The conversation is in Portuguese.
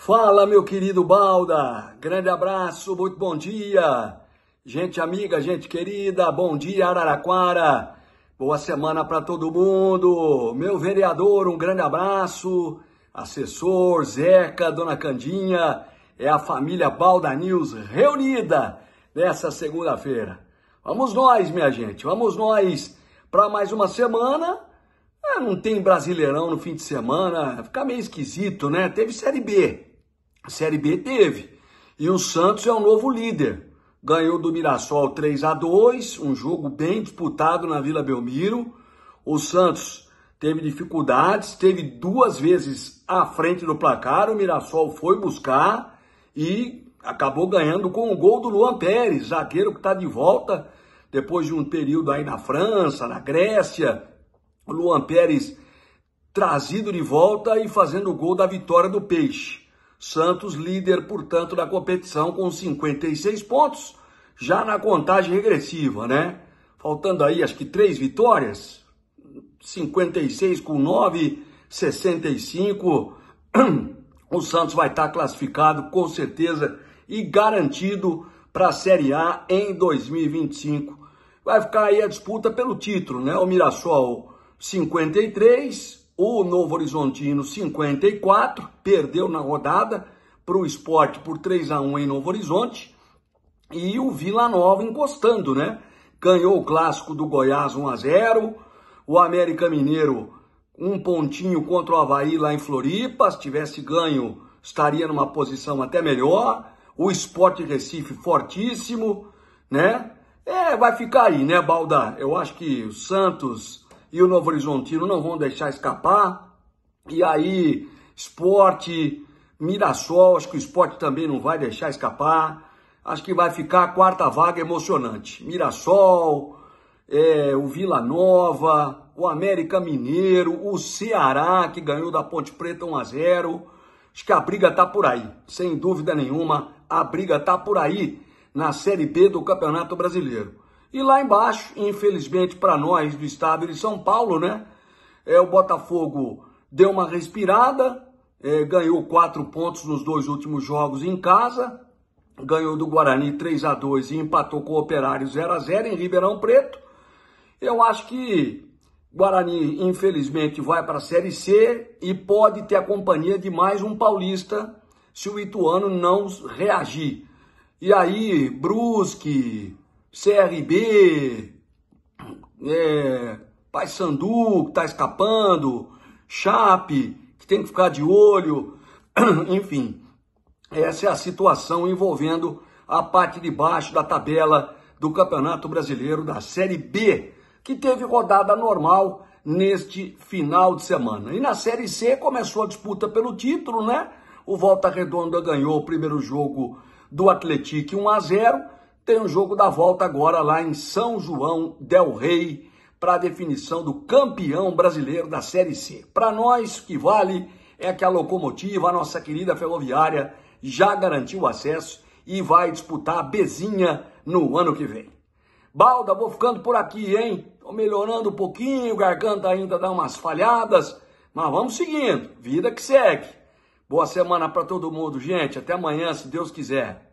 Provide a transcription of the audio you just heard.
Fala, meu querido Balda! Grande abraço, muito bom dia! Gente amiga, gente querida, bom dia, Araraquara! Boa semana para todo mundo! Meu vereador, um grande abraço! Assessor, Zeca, Dona Candinha, é a família Balda News reunida nessa segunda-feira. Vamos nós, minha gente, vamos nós para mais uma semana. É, não tem Brasileirão no fim de semana, fica meio esquisito, né? Teve Série B. Série B teve. E o Santos é o novo líder. Ganhou do Mirassol 3 a 2 um jogo bem disputado na Vila Belmiro. O Santos teve dificuldades, teve duas vezes à frente do placar. O Mirassol foi buscar e acabou ganhando com o gol do Luan Pérez, zagueiro que está de volta depois de um período aí na França, na Grécia. O Luan Pérez trazido de volta e fazendo o gol da vitória do Peixe. Santos, líder, portanto, da competição com 56 pontos, já na contagem regressiva, né? Faltando aí, acho que três vitórias, 56 com 9, 65. O Santos vai estar classificado com certeza e garantido para a Série A em 2025. Vai ficar aí a disputa pelo título, né? O Mirassol 53, o Novo Horizontino, 54, perdeu na rodada para o esporte por 3 a 1 em Novo Horizonte. E o Vila Nova encostando, né? Ganhou o clássico do Goiás 1 a 0 O América Mineiro, um pontinho contra o Havaí lá em Floripa. Se tivesse ganho, estaria numa posição até melhor. O Esporte Recife fortíssimo, né? É, vai ficar aí, né, Balda? Eu acho que o Santos e o Novo Horizontino não vão deixar escapar. E aí, esporte, Mirassol, acho que o esporte também não vai deixar escapar. Acho que vai ficar a quarta vaga emocionante. Mirassol, é, o Vila Nova, o América Mineiro, o Ceará, que ganhou da Ponte Preta 1 a 0 Acho que a briga tá por aí, sem dúvida nenhuma, a briga tá por aí na Série B do Campeonato Brasileiro. E lá embaixo, infelizmente para nós do estado de São Paulo, né? É, o Botafogo deu uma respirada, é, ganhou quatro pontos nos dois últimos jogos em casa, ganhou do Guarani 3 a 2 e empatou com o Operário 0 a 0 em Ribeirão Preto. Eu acho que Guarani, infelizmente, vai para a Série C e pode ter a companhia de mais um paulista se o Ituano não reagir. E aí, Brusque, CRB, é, Paysandu, que está escapando, Chape, que tem que ficar de olho, enfim. Essa é a situação envolvendo a parte de baixo da tabela do Campeonato Brasileiro da Série B, que teve rodada normal neste final de semana. E na Série C começou a disputa pelo título, né? O Volta Redonda ganhou o primeiro jogo do Atlético 1 a 0 tem o jogo da volta agora lá em São João del Rei para a definição do campeão brasileiro da Série C. Para nós, o que vale é que a locomotiva, a nossa querida ferroviária, já garantiu acesso e vai disputar a Bezinha no ano que vem. Balda, vou ficando por aqui, hein? Tô melhorando um pouquinho, garganta ainda dá umas falhadas, mas vamos seguindo, vida que segue. Boa semana para todo mundo, gente. Até amanhã, se Deus quiser.